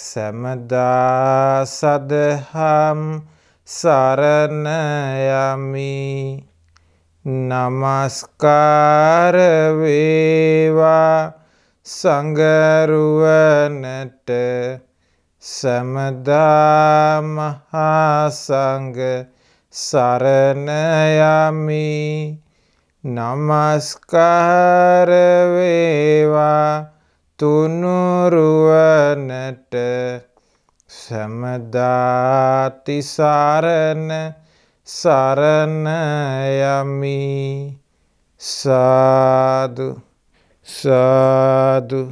සැමදා සදහම් සරණ යමි නමස්කාර වේවා සංගරුවනට සැමදා මහා සංඝ සරණ යමි නමස්කාර වේවා තුනුරුවනට සමදාතිසාරණ සරණ යමි සාදු සාදු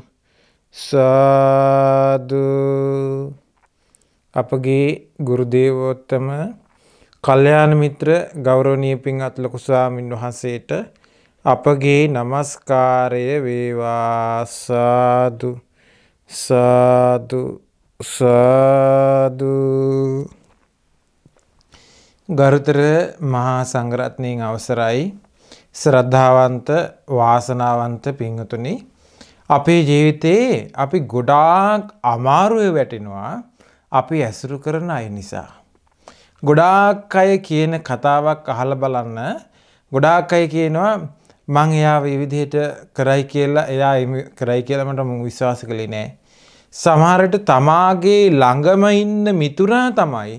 සාදු අපගේ ගුරුදේවෝත්තම කල්යාණ මිත්‍ර ගෞරවනීය පින්වත් ලොකු ස්වාමින් වහන්සේට අපගේ নমස්කාරය වේවා සාදු සාදු සාදු ගරුතර මහා සංඝරත්නයන් අවසරයි ශ්‍රද්ධාවන්ත වාසනාවන්ත පින්වතුනි අපේ ජීවිතයේ අපි ගොඩාක් අමාරුවේ වැටෙනවා අපි ඇසුරු කරන අය නිසා ගොඩාක් අය කියන කතාවක් අහලා බලන්න ගොඩාක් අය කියනවා මං එයා විවිධයට කරයි කියලා එයා කරයි කියලමට මු විශ්වාස කළි නෑ. සමහරට තමාගේ ළඟම ඉන්න මිතුරා තමයි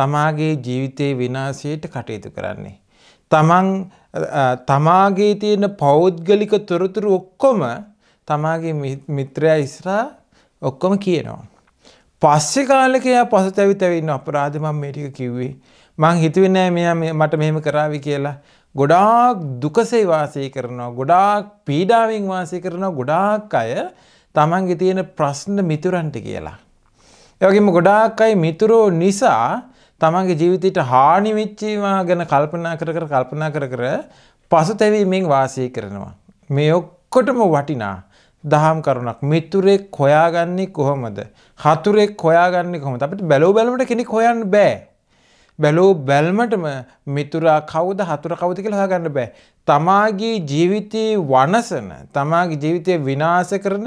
තමාගේ ජීවිතයේ විනාශයට කටයුතු කරන්නේ. තමන් තමාගේ තියෙන පෞද්ගලික තොරතුරු ඔක්කොම තමාගේ මිත්‍රයා ඉස්රා ඔක්කොම කියනවා. පස්සෙ කාලකයා පසු තැවි තැවන්න අපරාධ මං මේටික කිව්වේ. මං හිතුවෙනෑ මෙයා මට මෙහෙම කරාවි කියලා ගොඩාක් දුකසේ වාසය කරනවා ගොඩාක් පීඩාවෙන් වාසය කරනවා ගොඩාක් අය තමන්ගේ තියෙන ප්‍රශ්න මිතුරන්ට කියලා. ඒවගේම ගොඩාක් අයි මිතුරෝ නිසා තමන්ගේ ජීවිතයට හානි වෙච්චේවා ගැන කල්පනා කර කර කල්පනා කර කර පසුතැවීමෙන් වාසය කරනවා. මේ ඔක්කොටම වටිනා දහම් කරුණක් මිතුරෙක් හොයාගන්නේ කොහොමද. හතුරෙක් හොයාගන්නේ කොහොමද අපිට බැලෝ බැලමට කෙනෙක් හොයන්න බෑ. බැලූ බැල්මටම මිතුරා කවුද හතුර කවුද කියලා හොයාගන්න බෑ. තමාගේ ජීවිතේ වනසන, තමාගේ ජීවිතය විනාශ කරන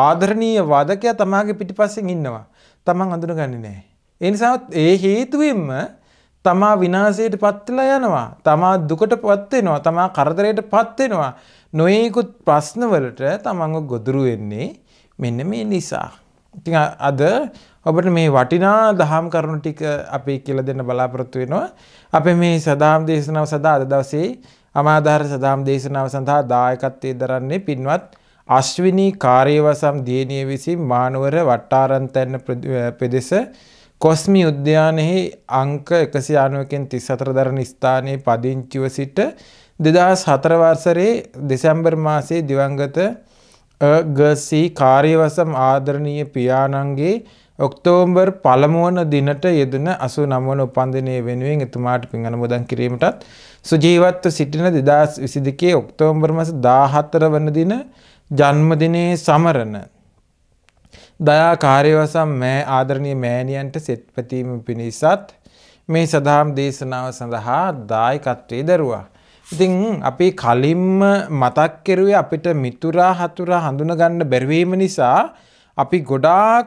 ආදරණීය වදකයා තමාගේ පිටිපස්සෙන් ඉන්නවා. තමන් අඳුනගන්නේ නැහැ. ඒ නිසා ඒ හේතුවෙන්ම තමා විනාශයට පත්වෙලා යනවා. තමා දුකට පත්වෙනවා. තමා කරදරයට පත්වෙනවා. නොයෙකුත් ප්‍රශ්නවලට තමන්ව ගොදුරු වෙන්නේ මෙන්න මේ නිසා. ඉතින් අද ඔබට මේ වටිනා දහම් කරුණු ටික අපි කියලා දෙන්න බලාපොරොත්තු වෙනවා. අපි මේ සදාම් දේශනාව සඳහා අද දවසේ අමාදාර සදාම් දේශනාව සඳහා දායකත්වයේ දරන්නේ පින්වත් අශ්විනී කාර්යවසම් දියණිය විසින් මානවර වට්ටාරන්තැන්න පෙදෙස කොස්මි උද්‍යානයේ අංක 191කින් 34 දරන ස්ථානයේ පදිංචිව සිට 2004 වසරේ දෙසැම්බර් මාසයේ දිවංගත ගසී කාර්යවසම් ආදරණීය පියාණන්ගේ ඔක්තෝම්බර් පළමුවන දිනට යෙදෙන 89 උපන්දිනය වෙනුවෙන් එතුමාට පින් අනුමෝදන් කිරීමටත් සුජීවත්ව සිටින 2022 ඔක්තෝබර් මාස 14 වන දින ජන්මදිනයේ සමරන දයා කාර්යවසම් මෑ ආදරණීය මෑණියන්ට සෙත්පැතීම පිණිසත් මේ සදාම් දේශනාව සඳහා දායකත්වයේ දරුවා. ඉතින් අපි කලින්ම මතක් කෙරුවේ අපිට මිතුරා හතුරා හඳුනගන්න බැරිවීම නිසා අපි ගොඩාක්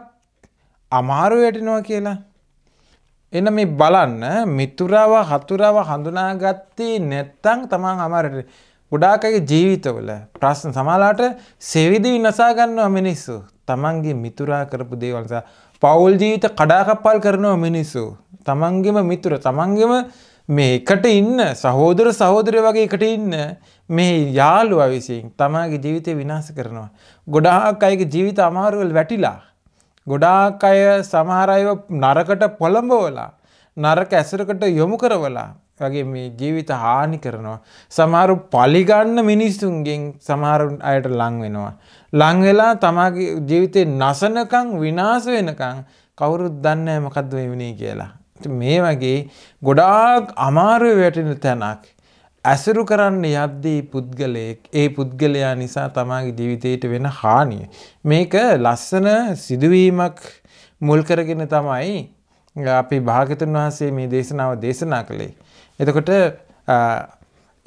අමාරු වැටෙනවා කියලා. එන්න මේ බලන්න මිතුරාව හතුරාව හඳුනාගත්තේ නැත්තං තමන් අමාරයට ගොඩාකගේ ජීවිතවල ප්‍රශ්න සමාලාට සෙවිදි විනසා ගන්නවා මිනිස්සු තමන්ගේ මිතුරා කරපු දේවල්සා පවුල් ජීවිත කඩාකප්පල් කරනවා මිනිස්සු තමන්ගෙම මිතුර තමන්ගෙම මේ එකට ඉන්න සහෝදර සහෝදරය වගේ එකට ඉන්න මේ යාළුවා විසින් තමාගේ ජීවිතය විනාස කරනවා ගොඩාක් අයගේ ජීවිත අමාරුවල් වැටිලා ගොඩාක් අය සමහරයව නරකට පොළඹවලා නරක ඇසරකට යොමු කරවලා වගේ මේ ජීවිත හානි කරනවා. සමහරු පලිගන්න මිනිස්සුන්ගෙන් සමහරුන් අයට ලංවෙනවා. ලංවෙලා තමාගේ ජීවිතය නසනකං විනාස වෙනකං කවුරුත් දන්නෑ මකක්ද වෙවනේ කියලා. මේ වගේ ගොඩාක් අමාරුව වැටෙන තැනක්. ඇසුරු කරන්න යද්දී පුද්ගලයෙක් ඒ පුද්ගලයා නිසා තමාගේ ජීවිතයට වෙන හානිය. මේක ලස්සන සිදුවීමක් මුල් කරගෙන තමයි අපි භාගතුන් වහන්සේ මේ දේශනාව දේශනා කළේ. එතකොට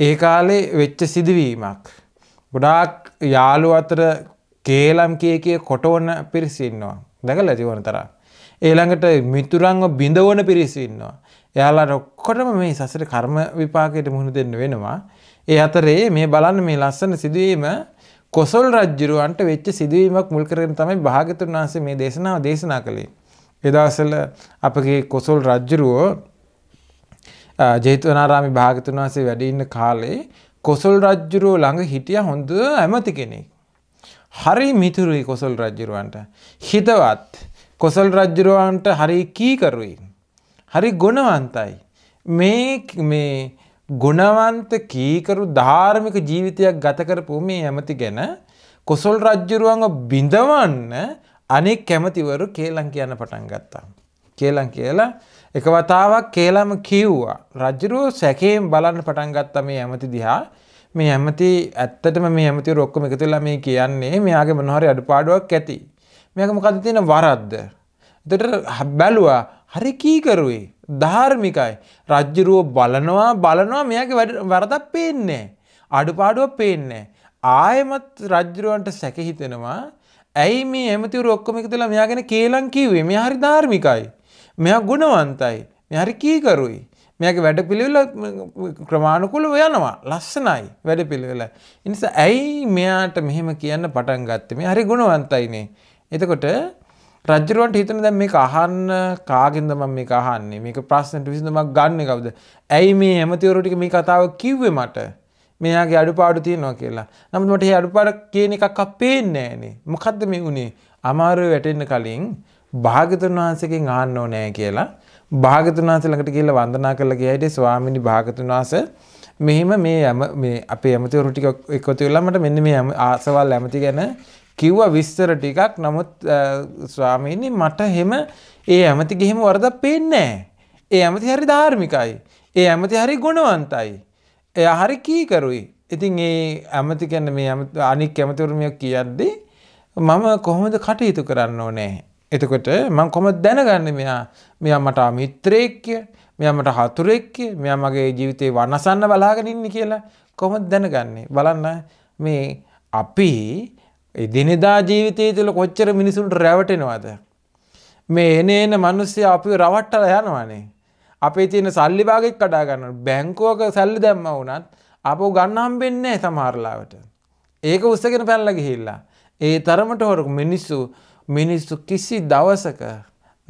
ඒ කාලේ වෙච්ච සිදුවීමක්. ගොඩාක් යාළු අතර කේලම් කිය කිය කොටවන පිරිස ඉන්නවා. දැකලා ජීවන තරම්. ඊළඟට මිතුරන්ව බිඳවන පිරිස ඉන්නවා. එයාලාට ඔක්කොටම මේ සසර කර්ම විපාකයට මුහුණ දෙන්න වෙනවා. ඒ අතරේ මේ බලන්න මේ ලස්සන සිදුවීම කොසල් රජ්ජුරුවන්ට වෙච්ච සිදුවීමක් මුල් කරගෙන තමයි භාගතුන් වහන්සේ මේ දේශනාව දේශනා කළේ. ඒ දවස්වල අපගේ කොසල් රජ්ජුරුවෝ ජේතවනාරාමේ භාගතුන් වහන්සේ වැඩ ඉන්න කාලේ කොසල් රජ්ජුරුවෝ ළඟ හිටියා හොඳ ඇමති කෙනෙක්. හරි මිතුරුයි කොසල් රජ්ජුරුවන්ට. හිතවත් කොසල් රජ්ජුරුවන්ට හරි කීකරුයි. හරි ගොනවන්තයි. මේ ගුණවන්ත කීකරු ධාර්මික ජීවිතයක් ගතකරපු මේ ඇමති ගැන කොසොල් රජ්ජුරුවන්ව බිඳවන්න අනෙක් කැමතිවරු කේලං කියන්න පටන් ගත්තා. කේලං කියලා එක වතාවක් කේලම කිව්වා. රජ්ජුරුව සැකයෙන් බලන්න පටන් ගත්තා මේ ඇමති දිහා මේ ඇමති ඇත්තටම මේ ඇමති රොක්කම එකතුලා මේ කියන්නේ මෙයාගේ මොනහරි අඩුපාඩුවක් ඇති. මේක මොකද තියෙන වරද්ද. එතට බැලුවා හරි කීකරුවේ ධාර්මිකයි රජ්ජුරුව බලනවා බලනවා මෙයාගේ වැඩ වරදක් පේන්නේ. අඩුපාඩුව පේන්නේ. ආයමත් රජ්ජුරුවන්ට සැකහිතෙනවා ඇයි මේ ඇමතිවරු ඔක්කොම එකතුලා මෙයා ගැන කේලම් කිව්වේ මෙයා හරි ධාර්මිකයි. මෙයා ගුණවන්තයි. මෙයා හරි කීකරුයි. මෙයාගේ වැඩ පිළිවෙල ක්‍රමාණුකුලව යනවා ලස්සනයි වැඩ පිළිවෙල. ඉනිසා ඇයි මෙයාට මෙහෙම කියන්න පටන් ගත්තේ මේ හරි ගුණවන්තයිනේ. එතකොට රජරුවන්ට හිතන දැ මේ අහන්න කාගෙන්ද මම මේ අහන්නේ මේක ප්‍රශ්නට විසිඳමක් ගන්න කවද ඇයි මේ ඇමතිවරටික මේ කතාව කිව්වේ මට මෙයාගේ අඩුපාඩු තියෙනවා කියලා නමුත් මට අඩුපාඩ කියන එකක් අපේන්නෑනේ මොකක්ද මේ වුණේ අමාරුව වැටෙන්න කලින් භාගතුන් වහන්සකින් ආන්න ඕනෑ කියලා භාගතුන් වහස ළඟට කියලා වන්දනා කළ ගියයිට ස්වාමිනි භාගතුන් වහස මෙහෙම මේ ඇම මේ අපේ ඇමතිවරුටික එක්කොතු වෙලා මට මෙන්න මේ ආසවල් ඇමති ගැන කිව්ව විස්තර ටිකක් නමුත් ස්වාමීනි මට හෙම ඒ ඇමති ගෙහෙම වරද පේන්නෑ. ඒ ඇමති හරි ධාර්මිකයි. ඒ ඇමති හරි ගුණවන්තයි. එය හරි කීකරුයි. ඉතින් ඒ ඇමති කැන්න මේ අනික් ඇමතුරමිය කියද්දී මම කොහොමද කටයුතු කරන්න ඕනෑ. එතකොට මං කොම දැනගන්න මෙයා මෙයා මට මිත්‍රයෙක්්‍ය මෙයා මට හතුරෙක්්‍ය මෙයා මගේ ජීවිතේ වනසන්න බලාගෙනඉන්න කියලා කොමත් දැනගන්නේ බලන්න මේ අපි දිනෙදා ජීවිතයේ තුළ කොච්චර මිනිසුන්ට රැවටෙනවාද. මේ එන එන මනුස්්‍යය අපි රවට්ටල යනවානේ. අපේ තියෙන සල්ලිභාගෙක් කඩා ගන්න බැංකුවක සැල්ලි දැම්ම වුනත් අප ගන්නහම්බෙන්නේ සමහරලාවට. ඒක උස්සගෙන පැල්ල ගිහිල්ලා. ඒ තරමට හොරු මිනිස්සු මිනිස්සු කිසි දවසක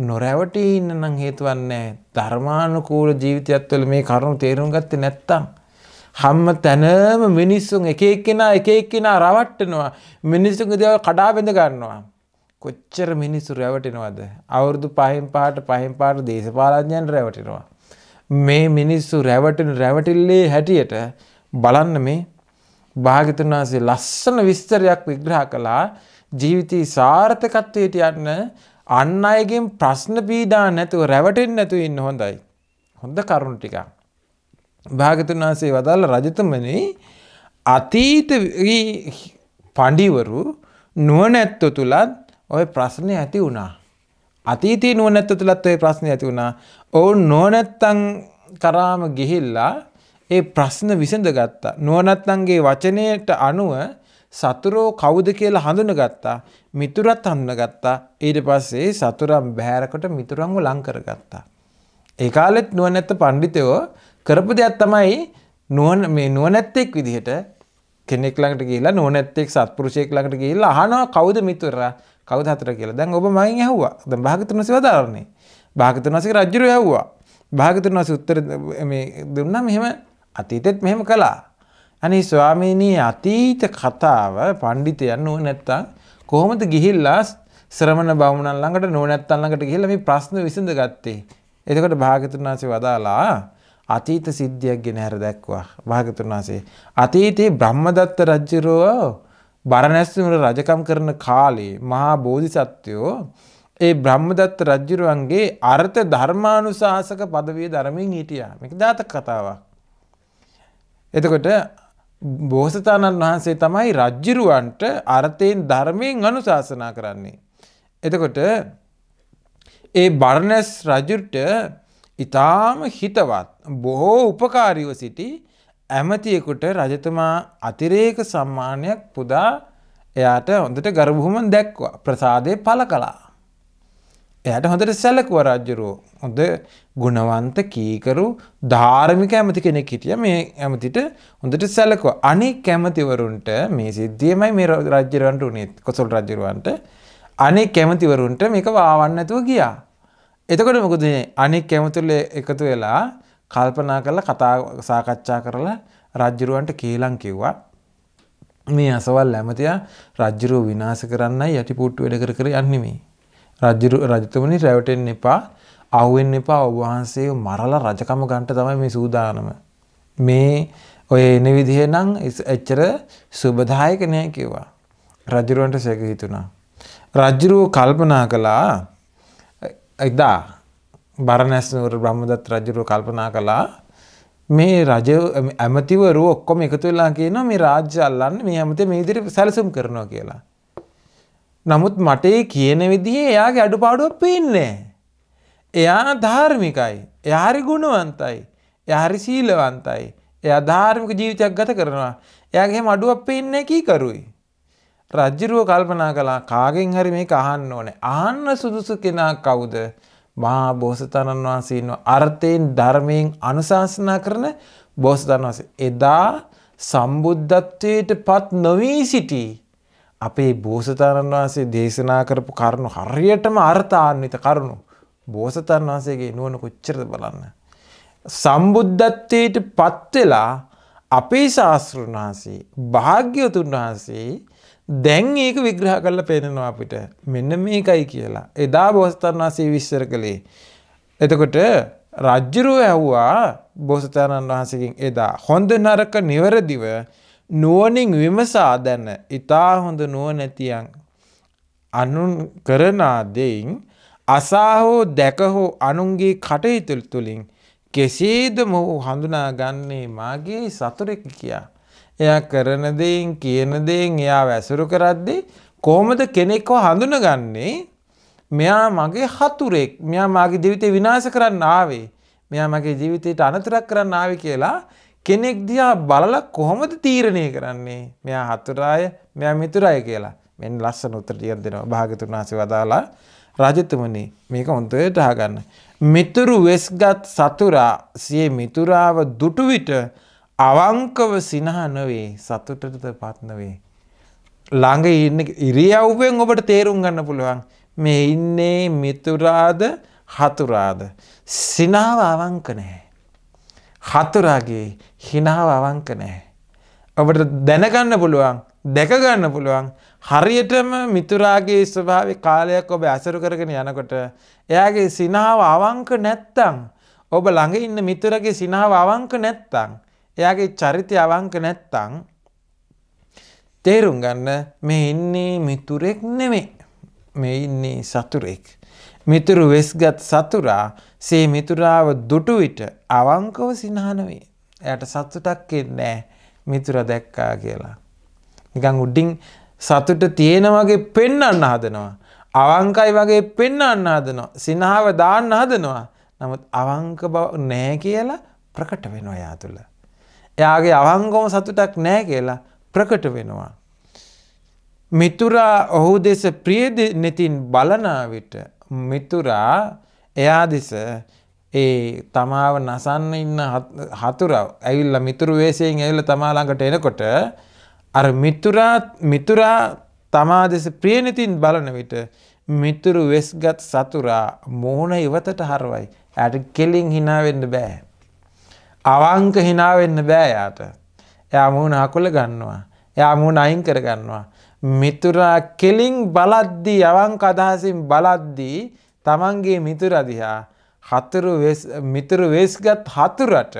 නොරැවටී ඉන්න නම් හේතුවන්නේ ධර්මානුකූල ජීවිතයත්වල මේ කරුණු තේරුම් ගත්තේ නැත්තම්. හැම තැනම මිනිස්සුන් එක එක්කෙනා එක එක්කෙනා රවට්ටනවා මිනිස්සුන්ගේ දේවල් කඩා බැඳ ගන්නවා කොච්චර මිනිස්සු රැවටෙනවද අවුරුදු පහෙන් පහට පහෙන් පහට දේශපාලඥයන් රැවටෙනවා මේ මිනිස්සු රැවටෙන රැවටිල්ලේ හැටියට බලන්න මේ භාගතුන් වහන්සේ ලස්සන විස්තරයක් විග්‍රහ කළා ජීවිතී සාර්ථකත්වයට යන්න අන් අයගෙන් ප්‍රශ්න පීඩා නැතුව රැවටෙන්නේ නැතුව ඉන්න හොඳයි. හොඳ කරුණු ටිකක්. භාගතුන් වහන්සේ වදාළ රජතමනේ අතීත පඬිවරු නුවණැත්ත තුලත් ওই ප්‍රශ්නේ ඇති වුණා. අතීතයේ නුවණැත්ත තුලත් ওই ප්‍රශ්නේ ඇති වුණා. ඔවුන් නුවණැත්තන් කරාම ගිහිල්ලා ඒ ප්‍රශ්න විසඳගත්තා. නුවණැත්තන්ගේ වචනයට අනුව සතුරෝ කවුද කියලා හඳුනගත්තා. මිතුරත් හඳුනගත්තා. ඊට පස්සේ සතුරන් බෑරකොට මිතුරන්ව ලං කරගත්තා. ඒ කාලෙත් නුවණැත්ත පඬිතයෝ කරපු දෙයක් තමයි නුවන මේ නුවනැත්තෙක් විදිහට කෙනෙක් ළඟට කියලා නුවනැත්තෙක් සත්පුරුෂයෙක් ළඟට කියලා අහනවා කවුද මිතුරා කවුද හතර කියලා. දැන් ඔබ මගෙන් ඇහුවා. දැන් භාගතුන් වහන්සේ වදාරන්නේ. භාගතුන් වහන්සේ රජුරෝ ඇහුවා. භාගතුන් වහන්සේ උත්තර මේ දුන්නා මෙහෙම අතීතෙත් මෙහෙම කළා. අනේ ස්වාමීනී අතීත කතාව පඬිතයන් නුවණැත්තන් කොහොමද ගිහිල්ලා ශ්‍රමණ බමුණන් ළඟට නුවණැත්තන් ළඟට ගිහිල්ලා මේ ප්‍රශ්න විසඳගත්තේ? එතකොට භාග්‍යතුන් වහන්සේ වදාලා අතීත සිද්ධියක් ගෙන හැර දැක්වා භාගතුන් වහන්සේ. අතීතයේ බ්‍රහ්මදත්ත රජුරෝ බරණැස්නුවර රජකම් කරන කාලේ මහා බෝධිසත්වයෝ ඒ බ්‍රහ්මදත්ත රජුරුවන්ගේ අර්ථ ධර්මානුශාසක পদවිය ධර්මයෙන් හිටියා. මේක දාතක කතාවක්. එතකොට බෝසතාණන් වහන්සේ තමයි රජ්ජිරුවන්ට අර්ථයෙන් ධර්මයෙන් අනුශාසනා කරන්නේ. එතකොට ඒ බර්ණස් රජුට ඊටාම හිතවත් බොහෝ උපකාරීව සිටි ඇමතියෙකුට රජතුමා අතිරේක සම්මානයක් පුදා එයාට හොඳට ගරබුහුමන් දැක්වා ප්‍රසාදය පල කලා. එයට හොඳට සැලකුව රජ්ජුරුවෝ හොඳ ගුණවන්ත කීකරු ධාර්මික ඇමති කෙනෙක් හිටිය මේ ඇමතිට හොඳට සැලකෝ අනි කැමතිවරුන්ට මේ සිද්ධියමයි මේ රජ්ජරුවන්ට උනේත් කොසල් රජරුවන්ට අනේ කැමතිවරුන්ට මේක වාවන්න ඇතුව ගියා. එතකොට මොකද අනෙක් කැමතුල එකතු වෙලා කල්පනා කරලා කතා සාකච්ඡා කරලා රජ්ජරුවන්ට කේලම් කිව්වා මේ අසවල් ඇමතියා රජ්ජරුව විනාශ කරන්නයි යටිපුට්ටු වැඩ කර කර යන්නේ මේ. රජ්ජරු රජතුමනි රැවටෙන්න එපා අහුවෙන්න එපා ඔබ වහන්සේ මරලා රජකම ගන්නට තමයි මේ සූදානම. මේ ඔය එන විදිහ නම් එච්චර සුබදායක නෑ කිව්වා. රජරුවන්ට සැක හිතුණා. රජ්ජරුව කල්පනා කළා එදා බරණැස්නුවර බ්‍රහ්මදත් රජුරු කල්පනා කළා මේ රජ ඇමතිවරු ඔක්කොම එකතු වෙලා කියන මේ රාජ්‍ය අල්ලන්න මේ ඇමතේ මේ විදිහට සැලසුම් කරනවා කියලා. නමුත් මට කියන විදිහේ එයාගේ අඩුපාඩුවක් පේන්නේ එයා ධාර්මිකයි. එයා හරි ගුණවන්තයි. එයා හරි සීලවන්තයි. එයා ධාර්මික ජීවිතයක් ගත කරනවා. එයාගේ හැම අඩුවක් පේන්නේ කීකරුයි. රජ්ජුරුව කල්පනා කළා කාගෙන් හරි මේක අහන්න ඕනේ. අහන්න සුදුසු කෙනා කවුද? මහා බෝසතාණන් වහන්සේන අර්ථයෙන් ධර්මයෙන් අනුශාසනා කරන බෝසතාණන් වහන්සේ. එදා සම්බුද්ධත්වයට පත් නොවී සිටි අපේ බෝසතාණන් වහන්සේ දේශනා කරපු කරුණු හරියටම අර්ථාන්විත කරුණු. බෝසතාණන් වහන්සේගේ නුවණ කොච්චරද බලන්න. සම්බුද්ධත්වයට පත් වෙලා අපේ ශාස්ත්‍රඥ වහන්සේ භාග්‍යවතුන් වහන්සේ දැන් ඒක විග්‍රහ කරලා පේනනවා අපිට මෙන්න මේකයි කියලා. එදා බෝසතාණන් වහන්සේ විශ්සර කළේ. එතකොට රජ්ජුරුව ඇහුවා බෝසතාණන් වහන්සේකින් එදා හොඳ නරක නිවැරදිව නුවණින් විමසා දැන ඊතා හොඳ නුවණැතියන් අනුන් කරන දෙයින් අසා හෝ දැක හෝ අනුන්ගේ කටයුතු තුළින් කෙසේද මොහු හඳුනා ගන්නේ මාගේ සතුරෙක් කියා එයා කරන දෙයින් කියන දෙයින් එයා වැසුරු කරද්දී කොහොමද කෙනෙක්ව හඳුනගන්නේ මෙයා මගේ හතුරෙක් මෙයා මගේ ජීවිතේ විනාශ කරන්න ආවේ මෙයා මගේ ජීවිතයට අනතුරක් කරන්න ආවේ කියලා කෙනෙක් දිහා බලලා කොහොමද තීරණය කරන්නේ මෙයා හතුරාය මෙයා මිතුරාය කියලා මෙන්න ලස්සන උත්තර ටිකක් දෙනවා භාග්‍යතුන් වහන්සේ වදාලා රජතුමනි මේක හොන්තයට අහගන්න මිතුරු වෙස්ගත් සතුරා සිය මිතුරාව දුටු විට අවංකව සිනහ නොවේ සතුටටද පත්නවේ. ළඟ ඉන්න ඉරියව්වෙන් ඔබට තේරුම් ගන්න පුළුවන් මේ ඉන්නේ මිතුරාද හතුරාද. සිනාව අවංක නැහැ. හතුරාගේ හිනාව අවංක නැහැ. ඔබට දැනගන්න පුළුවන් දැකගන්න පුළුවන් හරියටම මිතුරාගේ ස්වභාව කාලයක් ඔබ ඇසරු කරගෙන යනකොට එයාගේ සිනාව අවංක නැත්තං ඔබ ළඟ ඉන්න මිතුරගේ සිනාව අවංක නැත්තං එයාගේ චරිතය අවංක නැත්තං තේරුම් ගන්න මේ ඉන්නේ මිතුරෙක් නෙමේ මේ ඉන්නේ සතුරෙක්. මිතුරු වෙස්ගත් සතුරා සේ මිතුරාව දුටු විට අවංකව සිනහන වේ. එයට සතුටක් එන්නේ මිතුර දැක්කා කියලා. නිකං උඩ්ඩින් සතුට තියෙන වගේ පෙන්නන්න හදනවා. අවංකයි වගේ පෙන්නන්න හදනවා. සිනහාව දාන්න හදනවා. නමුත් අවංක බව නෑ කියලා ප්‍රකට වෙනවා යා තුළ. එයාගේ අවංගම සතුටක් නෑ කියලා ප්‍රකට වෙනවා. මිතුරා ඔහු දෙස ප්‍රිය නෙතින් බලනාවිට මිතුරා එයා දෙස ඒ තමාව නසන්න ඉන්න හතුරව ඇවිල්ල මිතුරු වේසයෙන් ඇවිල්ල තමා ළඟට එනකොට අර මිතුරා මිතුරා තමා දෙස ප්‍රියනතින් බලන විට මිතුරු වෙස්ගත් සතුරා මෝන ඉවතට හරවයි ඇයට කෙලින් හිනාවෙන්න බෑ. අවංක හිනාවෙන්න බෑ යාට. එයා මුණ හකුල ගන්නවා. එයා මුණ අයින් කරගන්නවා. මිතුරා කෙලින් බලද්දී අවංක අදහසින් බලද්දී තමන්ගේ මිතුරදිහා හතුරු මිතුරු වෙස්ගත් හතුරට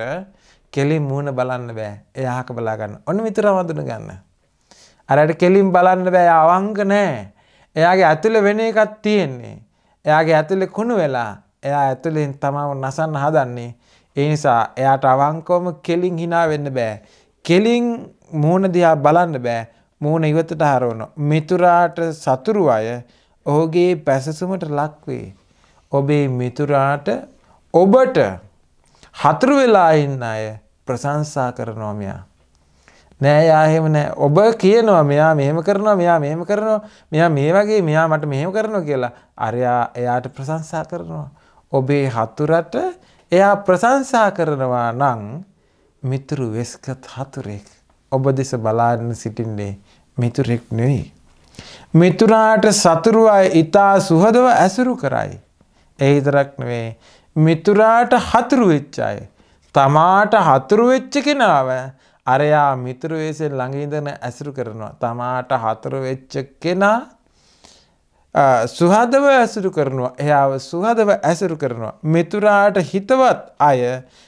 කෙලින් මූුණ බලන්න බෑ එයාහක බලාගන්න ඔන්න මිතුර වඳුන ගන්න. අරට කෙලින් බලන්න බෑ අවංක නෑ. එයාගේ ඇතුළ වෙන එකත් තියෙන්නේ. එයාගේ ඇතුළෙ කුණු වෙලා එයා ඇතුළින් තමාව නසන්න හදන්නේ ඒ නිසා එයාට අවංකවම කෙලින් හිනා වෙන්න බෑ. කෙලින් මූණ දිහා බලන්න බෑ. මූණ ඉවතට හරවන. මිතුරාට සතුරු අය ඔහුගේ පැසසුමට ලක්වේ. ඔබේ මිතුරාට ඔබට හතුරු වෙලා ඉන්න අය ප්‍රශංසා කරනවා මෙයා. නෑ යා එහෙම නෑ. ඔබ කියනවා මෙයා මෙහෙම කරනවා, මෙයා මෙහෙම කරනවා, මෙයා මේ වගේ, මෙයා මට මෙහෙම කරනවා කියලා. අරයා එයාට ප්‍රශංසා කරනවා. ඔබේ හතුරට එයා ප්‍රශංසා කරනවා නම් මිතුරු වෙස්කත් හතුරෙක් ඔබ දෙස බලාගෙන සිටින්නේ මිතුරෙක් නෙවෙයි. මිතුරාට සතුරුවයි ඊතා සුහදව ඇසුරු කරයි. ඒ විතරක් නෙවෙයි මිතුරාට හතුරු වෙච්ච අය තමාට හතුරු වෙච්ච කෙනාව අරයා මිතුරු වෙසේ ළඟ ඉඳන ඇසුරු කරනවා. තමාට හතුරු වෙච්ච කෙනා සුහදව ඇසුරු කරනවා එයාව සුහදව ඇසුරු කරනවා. මිතුරාට හිතවත් අය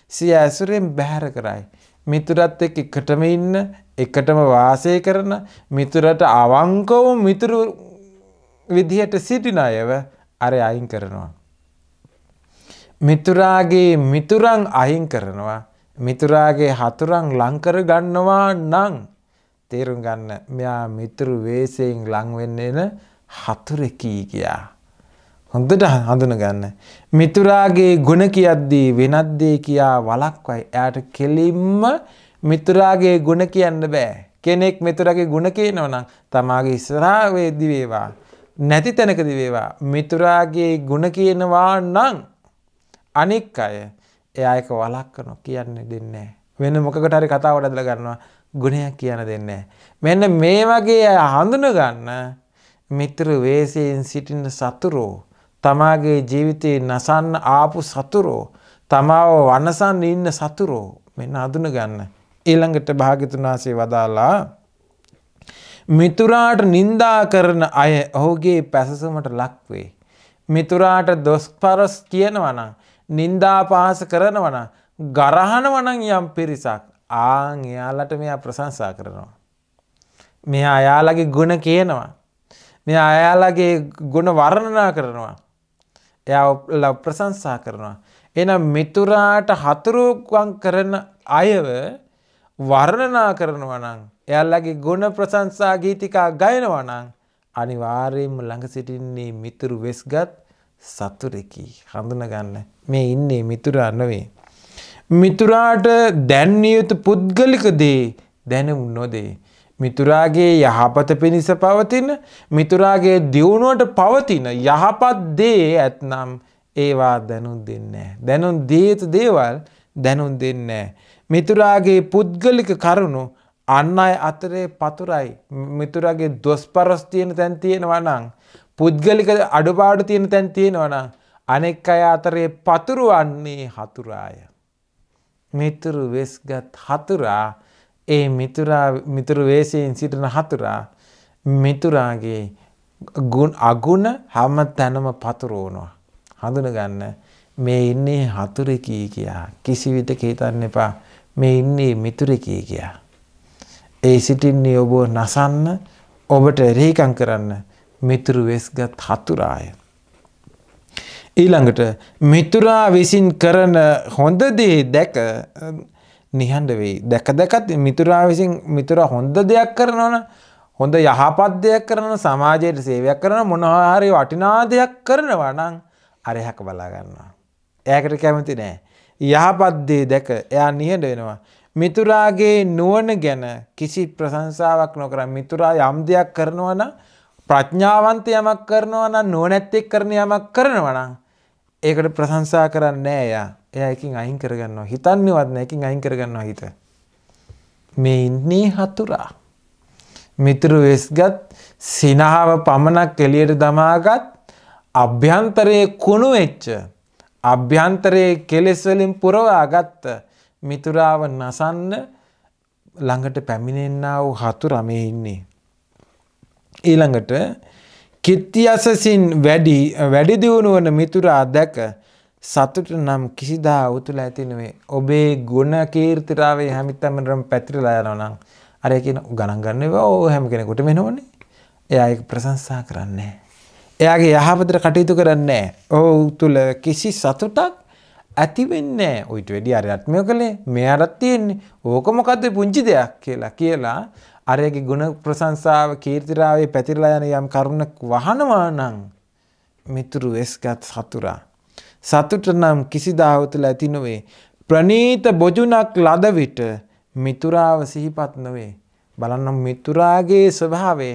සිය ඇසුරෙන් බැහැර කරයි. මිතුරත් එක් එකටම ඉන්න එකටම වාසය කරන මිතුරට අවංකව මිතුරු විදිහට සිටින අයව අර අයින් කරනවා. මිතුරාගේ මිතුරං අහින් කරනවා මිතුරාගේ හතුරං ලංකර ගන්නවා නං තේරුම් ගන්න මෙයා මිතුරු වේසයෙන් ලංවෙන්නේ හතුරෙකී කියා. හොඳට හඳුන ගන්න. මිතුරාගේ ගුණ කියද්දී වෙනත්දේ කියා වලක්වයි. එයාට කෙලින්ම මිතුරාගේ ගුණ කියන්න බෑ. කෙනෙක් මිතුරගේ ගුණ කියනවනම් තමාගේ ඉස්සරාවේදි වේවා. නැති තැනකදි වේවා. මිතුරාගේ ගුණ කියනවා නම් අනික් අය එයා එක වලක්වනවා කියන්නේ දෙන්නේ වෙන මොකකට හරි කතාවට ඇදලා ගන්නවා ගුණයක් කියන දෙන්නේ. මෙන්න මේ වගේ හඳුන ගන්න මිත්‍ර වේසයෙන් සිටින සතුරෝ තමාගේ ජීවිතයේ නසන්න ආපු සතුරෝ තමාව වනසන්න ඉන්න සතුරෝ මෙන්න අඳුන ගන්න. ඊළඟට භාග්‍යතුන් වහන්සේ වදාලා මිතුරාට නින්දා කරන අය ඔහුගේ පැසසුමට ලක්වේ. මිතුරාට දොස් පරස් කියනවනම් නින්දා පහස කරනවනම් ගරහනවනම් යම් පිරිසක් ආං එයාලට මෙයා ප්‍රශංසා කරනවා. මෙයා අයාලගේ ගුණ කියනවා. මේ අයාලගේ ගුණ වර්ණනා කරනවා. එයා ප්‍රසංසා කරනවා. එනම් මිතුරාට හතුරුකම් කරන අයව වර්ණනා කරනවා නම් එයාලගේ ගුණ ප්‍රශංසා ගීතිකා ගයනවා නම් අනිවාර්යයෙන්ම ළඟ සිටින්නේ මිතුරු වෙස්ගත් සතුරෙකි හඳුනගන්න මේ ඉන්නේ මිතුරා නොවේ. මිතුරාට දැන්නියුතු පුද්ගලික දේ දැනුම් නොදේ. මිතුරාගේ යහපත පිණිස පවතින මිතුරාගේ දියුණුවට පවතින යහපත් දේ ඇත්නම් ඒවා දැනුම් දෙන්නේ. දැනුම් දීත දේවල් දැනුම් දෙන්නේ. මිතුරාගේ පුද්ගලික කරුණු අන්න අය අතරේ පතුරයි මිතුරාගේ දොස් පරස් තියෙන තැන් තියෙනවා නම් පුද්ගලික අඩුපාඩු තියෙන තැන් තියෙනවා නම් අනෙක් අය අතරේ පතුරවන්නේ හතුරාය. මිතුරු වෙස්ගත් හතුරා ඒ මිතුරු වේශයෙන් සිටින හතුරා මිතුරාගේ අගුණ හැම තැනම පතුරුවනවා. හඳුනගන්න මේ ඉන්නේ හතුරකී කියා කිසිවිට හිතන්න එපා මේ ඉන්නේ මිතුරකී කියා. ඒ සිටින්නේ ඔබ නසන්න ඔබට එරහිකං කරන්න මිතුරු වෙස්ගත් හතුරාය. ඊළඟට මිතුරා විසින් කරන හොඳදේ දැක නිහඬ වෙයි. දැක දැකත් මිතුරා විසින් මිතුරා හොඳ දෙයක් කරනවන හොඳ යහපත් දෙයක් කරන සමාජයට සේවයක් කරන මොනහාරි වටිනා දෙයක් කරනවා නම් අරහක බලා ගන්නවා. ඒකට කැමති නෑ. යහපත් දේ දැක එයා නිහඬ වෙනවා. මිතුරාගේ නුවණ ගැන කිසි ප්‍රශංසාවක් නොකර මිතුරා යම් දෙයක් කරනවා නම් ප්‍රඥාවන්ත යමක් කරනවා නම් නුවණැත්තෙක් කරන යමක් කරනවා නම් ඒකට ප්‍රශංසා කරන්නේ නෑ එයා. එයා එකින් අයින් කරගන්නවා හිතන්නවත් නැකින් අයින් කරගන්නවා හිත. මේ ඉන්නේ හතුරා. මිතුරු වෙස්ගත් සිනහාව පමණක් එළියට දමාගත් අභ්‍යන්තරයේ කුණු වෙච්ච අභ්‍යන්තරයේ කෙලෙස්වලින් පුරවා ගත්ත මිතුරාව නසන්න ළඟට පැමිණෙන්න්න වූ හතුර මේ ඉන්නේ. ඊළඟට කිත්තියසසින් වැඩි වැඩිදියුණුවන මිතුරා දැක සතුට නම් කිසිදා උතුල ඇතිනවේ ඔබේ ගුණ කීර්තිරාවේ හැමිත්තමටම පැතිරලා යනවනම් අරය කියන ගණන් ගන්නවා ඕ හැම කෙනෙකුට මෙනෝනේ එයා ප්‍රසංසා කරන්නේ. එයාගේ යහපතට කටයුතු කරන්නේ ඕ තුළ කිසි සතුටක් ඇතිවෙන්නේ ඔයිට වැඩි අරයත්මය කළේ මේ අරත් තියෙන්නේ ඕකමොකද පුංචි දෙයක් කියලා කියලා අරයගේ ගුණ ප්‍රසංසාව කීර්තිරාවේ පැතිරලා යන යම් කරුණක් වහනවා නම් මිතුරු එස්ගත් සතුරා සතුට නම් කිසිදාව තුළ ඇති නොවේ. ප්‍රනීත බොජුනක් ලද විට මිතුරාව සිහිපත් නොවේ. බලන්න මිතුරාගේ ස්වභාවේ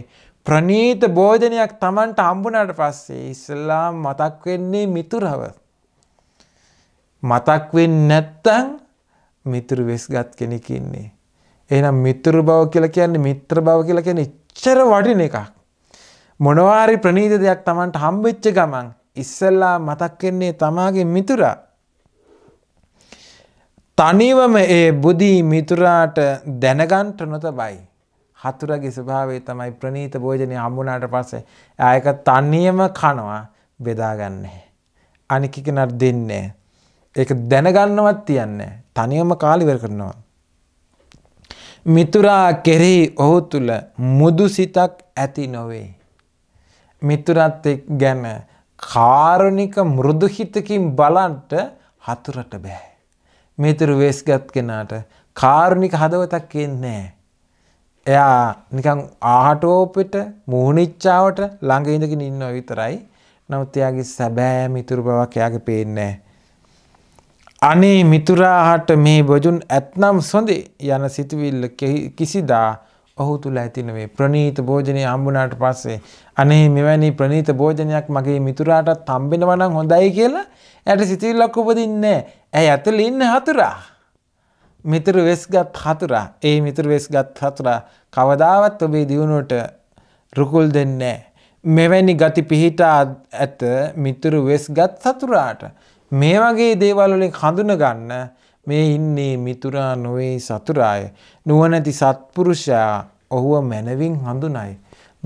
ප්‍රනීත භෝජනයක් Tamanට හම්බුණාට පස්සේ ඉස්සලා මතක් වෙන්නේ මිතුරව. මතක් වෙන්නේ නැත්තම් මිතුරු වෙස්ගත් කෙනෙක් ඉන්නේ. එහෙනම් මිතුරු බව කියලා කියන්නේ මිත්‍ර බව කියලා කියන්නේ ඉච්චර වටින එකක්. මොනවාරි ප්‍රනීත දෙයක් Tamanට හම්බෙච්ච ගමන් ඉස්සල්ලා මතක්කෙන්නේ තමාගේ මිතුරා. තනිවම ඒ බුදී මිතුරාට දැනගන්ට නොතබයි. හතුරගේ ස්භාවේ තමයි ප්‍රනීත භෝජනය හම්බුනාට පස්සේ ඇයක තන්නියම කනවා බෙදාගන්නේ. අනිකිකෙනට දෙන්නේ. ඒක දැනගන්නවත් තියන්නේ තනියම කාලිවර කරනවා. මිතුරා කෙරෙහි ඔහු තුළ මුදු සිතක් ඇති නොවේ. මිතුරත් ගැන කාරණික මෘදුහිතකින් බලන්ට හතුරට බෑ. මේතුරු වේස්ගත් කෙනාට කාරුණික හදවතක් කියන්නේ. එයා නිකං ආහටෝපෙට මූනිච්චාවට ළඟඉඳගෙන ඉන්න විතරයි නමුත් එයාගේ සැබෑ මිතුරු බවක් එයාගේ පේන්නේ. අනේ මිතුරාහට මේ බොජුන් ඇත්නම් සොඳේ යන සිතුවිල්ල කිසිදා ඔහු තුළ ඇතිනවේ ප්‍රනීත භෝජනය හම්බුනාට පස්සේ අනේ මෙවැනි ප්‍රනීත භෝජනයක් මගේ මිතුරාටත් තම්බෙනවනම් හොඳයි කියලා ඇයට සිතිවිල්ලක් උපදින්නේ ඇයි ඇතුළ ඉන්න හතුරා. මිතර වෙස්ගත් හතුරා ඒ මිතර වෙස්ගත් හතුරා කවදාවත් ඔබේ දියුණුවට රුකුල් දෙන්නේ. මෙවැනි ගති පිහිටා ඇත මිතුරු වෙස්ගත් සතුරාට මේ වගේ දේවල්ලින් හඳුන ගන්න මේ ඉන්නේ මිතුරා නොවේ සතුරාය. නුවණැති සත්පුරුෂයා ඔහුව මැනවින් හඳුනයි.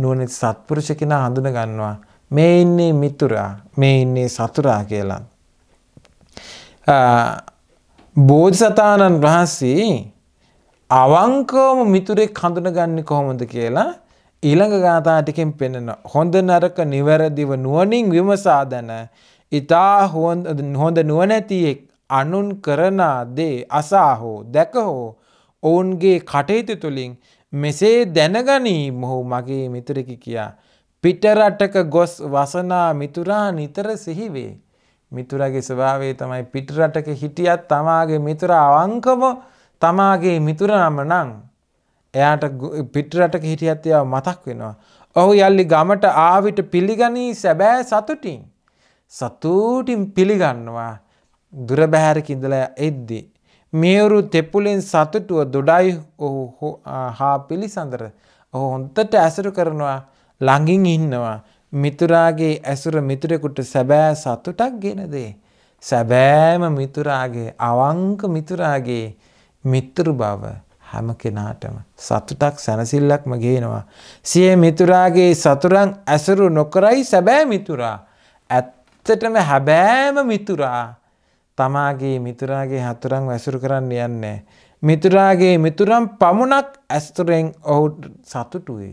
නුවණැති සත්පුරුෂ කෙනා හඳුන ගන්නවා. මේ ඉන්නේ මිතුරා, මේ ඉන්නේ සතුරා කියලා. බෝධිසතාණන් වහන්සේ අවංකවම මිතුරෙක් හඳුනගන්නේ කොහොමද කියලා ඊළඟ ගාථා ටිකෙන් පෙන්වන හොඳ නරක නිවැරදිව නුවණින් විමසා දන ඊතා හොඳ නුවණැතියෙක් අනුන් කරනා දේ අසා හෝ දැක හෝ ඔවුන්ගේ කටයුතු තුළින් මෙසේ දැනගනී මොහු මගේ මිතුරකි කියා. පිටරටක ගොස් වසනා මිතුරා නිතර සිහිවේ. මිතුරගේ ස්වභාවේ තමයි පිටරටක හිටියත් තමාගේ මිතුර අවංකම තමාගේ මිතුරාම නං. එයාට පිටරටක හිටියත් එයාව මතක් වෙනවා. ඔහු යල්ලි ගමට ආවිට පිළිගනී සැබෑ සතුටින්. සතුටින් පිළිගන්නවා. දුර බැහැරක ඉඳලා එද්දී මේවරු තෙපුලෙන් සතුටුව දොඩයි ඔහු හා පිළිසඳර ඔහු හොන්තට ඇසුරු කරනවා ළඟින් ඉන්නවා මිතුරාගේ ඇසුර මිතුරෙකුට සැබෑ සතුටක් ගෙනදේ. සැබෑම මිතුරාගේ අවංක මිතුරාගේ මිතුරු බව හැම කෙනාටම සතුටක් සැනසිල්ලක්ම ගේනවා. සිය මිතුරාගේ සතුරන් ඇසුරු නොකරයි සැබෑ මිතුරා. ඇත්තටම හැබෑම මිතුරා තමාගේ මිතුරාගේ හතුරන් ඇසුරු කරන්න යන්නේ. මිතුරාගේ මිතුරම් පමුණක් ඇස්තුරෙන් ඔහුට සතුටුවේ.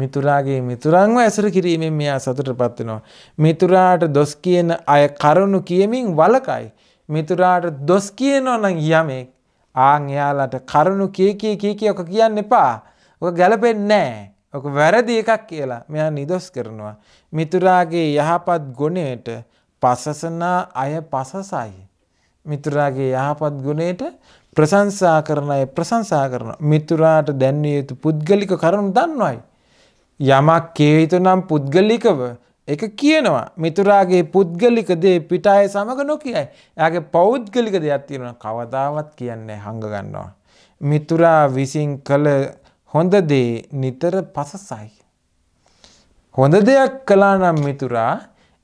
මිතුරාගේ මිතුරංව ඇසුරු කිරීමෙන් මෙයා සතුට පත්වෙනවා. මිතුරාට දොස් කියන අය කරුණු කියමින් වලකයි. මිතුරාට දොස් කියනවනම් යමෙක් ආං එයාලට කරුණු කිය කිය කිය කිය ඔක කියන්න එපා. ඔක ගැලපෙන්නේ නැහැ. ඔක වැරදි එකක් කියලා මෙයා නිදොස් කරනවා. මිතුරාගේ යහපත් ගුණයට පසසනා අය පසසයි. මිතුරාගේ යහපත් ගුණයට ප්‍රශංසා කරන අය ප්‍රශංසා කරන මිතුරාට දැන්විය යුතු පුද්ගලික කරුණු දන්නවයි. යමක් කේතු නම් පුද්ගලිකව එක කියනවා මිතුරාගේ පුද්ගලික දේ පිටාය සමග නොකියයි. යාගේ පෞද්ගලික දෙයක් තියෙනවා කවදාවත් කියන්නේ හංග ගන්නවා. මිතුරා විසින් කළ හොඳ දේ නිතර පසසයි. හොඳ දෙයක් කළා නම් මිතුරා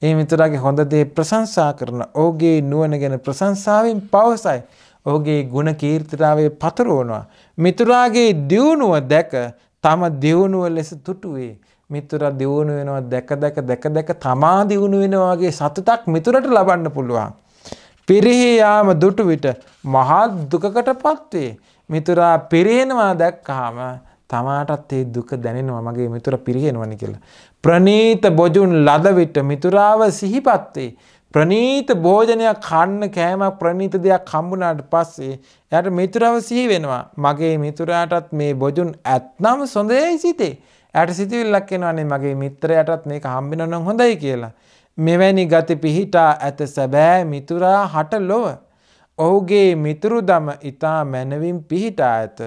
ඒ මිතුරාගේ හොඳ දේ ප්‍රශංසා කරන ඔහුගේ නුවණ ගැන ප්‍රශංසාවෙන් පවසයි. ඔහුගේ ගුණ කීර්තිතාවයේ පතරවනවා. මිතුරාගේ දියුණුව දැක තම දියුණුව ලෙස තුටුවේ. මිතුරා දියුණු වෙනවා දැක දැක දැක දැක තමා දියුණු වෙනවා වගේ සතුටක් මිතුරට ලබන්න පුළුවන්. පිරිහි යාම දුටු විට මහා දුකකටපත් වේ. මිතුරා පිරෙනවා දැක්කහම තමාටත් ඒ දුක දැනෙනවා මගේ මිතුර පිරිහෙනවනි කියලා. ප්‍රනීත බොජුන් ලදවිට මිතුරාව සිහිපත්වේ. ප්‍රනීත භෝජනයක් කන්න කෑම ප්‍රනීත දෙයක් හම්බුනාට පස්සේ එයට මිතුරව සිහි වෙනවා. මගේ මිතුරාටත් මේ බොජුන් ඇත්නම් සොඳයයි සිතේ. ඇයට සිතිවිල්ලක් එෙනවන්නේ මගේ මිත්‍රයටත් මේක හම්බිනොන හොඳයි කියලා. මෙවැනි ගති පිහිටා ඇත සැබෑ මිතුරා හට ලොව. ඔහුගේ මිතුරු දම ඉතා මැනවින් පිහිටා ඇත.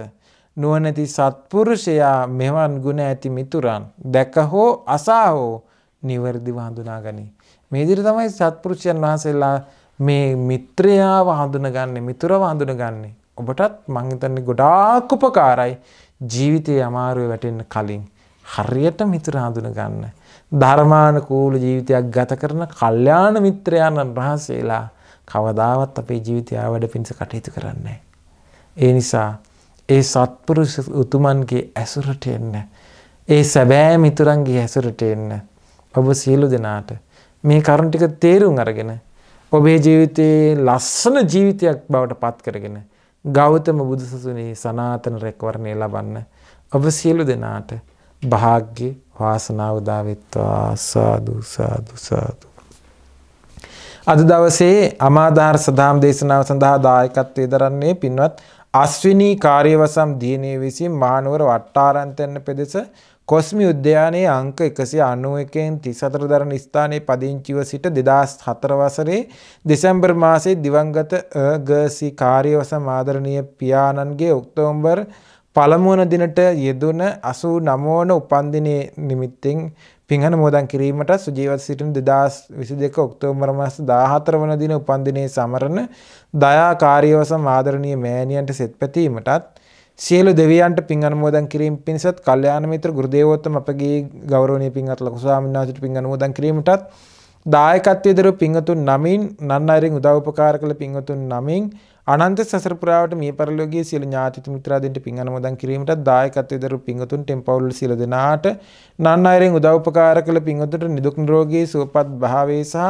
නුවණැති සත්පුරුෂයා මෙවන් ගුණ ඇති මිතුරන් දැක හෝ අසා හෝ නිවර්දිව හඳුනාගනී. මේ විදිහට තමයි සත්පුරුෂයන් වහන්සේලා මේ මිත්‍රයාව හඳුනගන්නේ මිතුරව හඳුනගන්නේ. ඔබටත් මං හිතන්නේ ගොඩාක් උපකාරයි ජීවිතයේ අමාරුවේ වැටෙන්න කලින් හරියට මිතුර හඳුනගන්න. ධර්මානුකූල ජීවිතයක් ගත කරන කල්යාණ මිත්‍රයන් වහන්සේලා කවදාවත් අපේ ජීවිතය ආවඩ පිණිස කටයුතු කරන්නේ ඒ නිසා ඒ සත්පුරුෂ උතුමන්ගේ ඇසුරට එන්න. ඒ සැබෑ මිතුරන්ගේ ඇසුරට එන්න. ඔබ සියලු දෙනාට මේ කරුණ ටික තේරුම් අරගෙන ඔබේ ජීවිතයේ ලස්සන ජීවිතයක් බවට පත් කරගෙන ගෞතම බුදුසසුනේ සනාතන රැකවරණය ලබන්න ඔබ සියලු දෙනාට භාග්‍ය වාසනාව උදා වෙත්වා සාදු සාදු සාදු අද දවසේ අමාදාර සදාම් දේශනාව සඳහා දායකත්වයේ දරන්නේ පින්වත් අස්විනී කාර්යවසම් දියණිය විසින් මහනුවර වට්ටාරන්තෙන්න පෙදෙස කොස්මි උද්‍යානයේ අංක 191න් 34 දරන ස්ථානයේ පදිංචිව සිට 2004 වසරේ දෙසැම්බර් මාසයේ දිවංගත ගසි කාර්යවසම් ආදරණීය පියාණන්ගේ ඔක්තෝබර් පළමුවන දිනට යෙදුන 89 වන උපන්දිනයේ නිමිත්තෙන් පින්හන මෝදන් කිරීමට සුජීවත් සිටින දෙදස් විසි දෙක ඔක්තෝබර මස දාහතර වන දින උපන්දිනය සමරණ දයාකාරීවස මාදරණය මෑණියන්ට සෙත් පැතීමටත් සියලු දෙවියන්ට පින් අනුමෝදන් කිරීම පිණිසත් කල්යාණ මිත්‍ර ගුරුදේවෝත්තම අපගේ ගෞරවනීය පින්වත් ලොකු ස්වාමීන් වහන්සේට පින් අනුමෝදන් කිරීමටත් දායකත්වයේ දරු පින්වතුන් නමින් නන් අයරින් උදව් උපකාර කළ පින්වතුන් නමින් අනන්ත සසර පුරාවට මිය පරලෝකයේ සියලු ඥාතිත මිත්‍රාදීන්ට පින් අනුමෝදන් කිරීමටත් දායකත්වයේ දරු පින්වතුන් ටෙම්පවුල් සියලු දෙනාට නන් අයරෙන් උදව් උපකාර කළ පින්වතුන්ට නිදුක් නිරෝගී සුවපත් භාවයේ සහ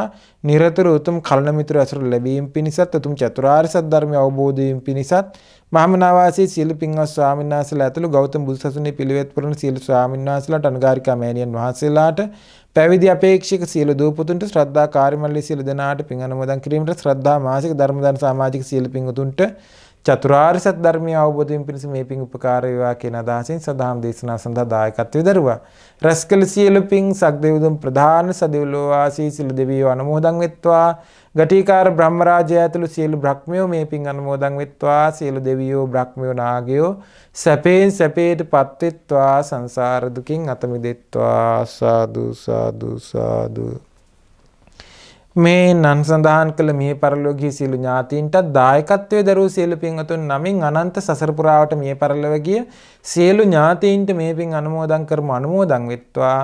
නිරතර උතුම් කල්න මිතුරු ඇසුර ලැබීම පිණිසත් උතුම් චතුරාර්ය සත්‍ය ධර්මය අවබෝධ වීම පිණිසත් මහමනාවාසී සියලු පින්වත් ස්වාමීන් වහන්සේලා ඇතුළු ගෞතම බුදුසසුනේ පිළිවෙත් පුරන සියලු ස්වාමීන් වහන්සේලාට අනුගාരികා මෑණියන් වහන්සේලාට පැවිදි අපේක්ෂක සියලු දූපතුන්ට ශ්‍රද්ධා කාර්යමල්ලි සියලු දෙනාට පින් අනුමෝදන් කිරීමට ශ්‍රද්ධා මාසික ධර්මදාන සමාජික සියලු පින්වතුන්ට චතුරාර්ය සත්‍ය ධර්මය අවබෝධයෙන් පිණිස මේ පිං උපකාර වේවා කියන අදහසින් සදාම් දේශනා සඳහා දායකත්වය දරුවා. රැස්කල සියලු පිං සක්දෙව්දුන් ප්‍රධාන සදෙව්ලෝ ආසී සිල් දෙවියෝ අනුමෝදන් වෙත්වා. ගටිකාර බ්‍රහ්මරාජය ඇතුළු සියලු බ්‍රහ්මයෝ මේ පිං අනුමෝදන් වෙත්වා. සියලු දෙවියෝ බ්‍රහ්මයෝ නාගයෝ සැපයෙන් සැපයට පත්වෙත්වා. සංසාර දුකින් අත මිදෙත්වා. සාදු සාදු සාදු මේ නන් සඳහන් කළ මිය පරලෝකී සියලු ඥාතීන්ට දායකත්වයේ දරූ සියලු පින්වතුන් නමින් අනන්ත සසර පුරාවට මිය පරලොව ගිය සියලු ඥාතීන්ට මේ පින් අනුමෝදන් කරමු අනුමෝදන් වෙත්වා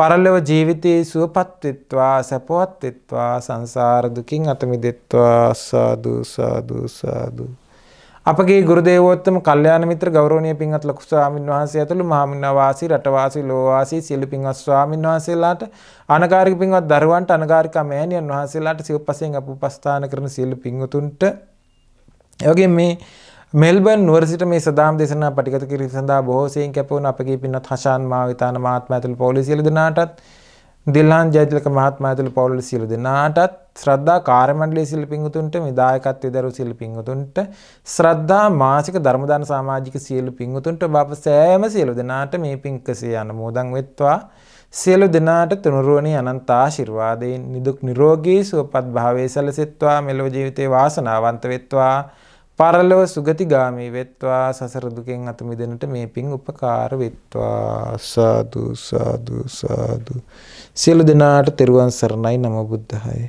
පරලොව ජීවිතයේ සුවපත් වෙත්වා සැපවත් වෙත්වා සංසාර දුකින් අත මිදෙත්වා සාදු සාදු සාදු අපගේ ගුරු දේවෝත්තම කල්යාණ මිත්‍ර ගෞරවනීය පින්වත් ලොකු ස්වාමින් වහන්සේ ඇතුළු මහමින්නවාසී රටවාසී ලෝවාසී සියලු පින්වත් ස්වාමින් වහන්සේලාට අනකාරික පින්වත් දරුවන්ට අනකාරික මෑණියන් වහන්සේලාට සිව්පසෙන් අපුපස්ථාන කරන සියලු පින්වතුන්ට එවගේ මේ මෙල්බන් නුවර සිට මේ සදාම් දේශනා පටිගත කිරීම සඳහා බොහෝ සෙයින් කැපවුණ අපගේ පින්වත් හෂාන් මාවිතාන මහත්මයා ඇතුළු පොලිසිය සියලු දෙනාටත් දිල්හාන් ජයතිලක මහත්මයා ඇතුළු පොලිසිය සියලු දෙනාටත් ශ්‍රද්ධා කාර්මණ්ඩලයේ සිල්පින්වතුන්ට මෙදායකත්වයේ දරු සිල්පින්වතුන්ට ශ්‍රද්ධා මාසික ධර්මදාන සමාජික සියලු පින්වතුන්ට බබ සෑම සියලු දෙනාට මේ පින්කසේ අනුමෝදන් වෙත්වා සියලු දෙනාට තුනුරුවනි අනන්ත ආශිර්වාදයෙන් නිදුක් නිරෝගී සුවපත් භාවයේ සැලසෙත්වා මෙලොව ජීවිතේ වාසනාවන්ත වෙත්වා පරලොව සුගතිගාමී වෙත්වා සසර දුකෙන් අත මිදෙන්නට මේ පින් උපකාර වෙත්වා සාදු සාදු සාදු සියලු දෙනාට තෙරුවන් සරණයි නමෝ බුද්ධායේ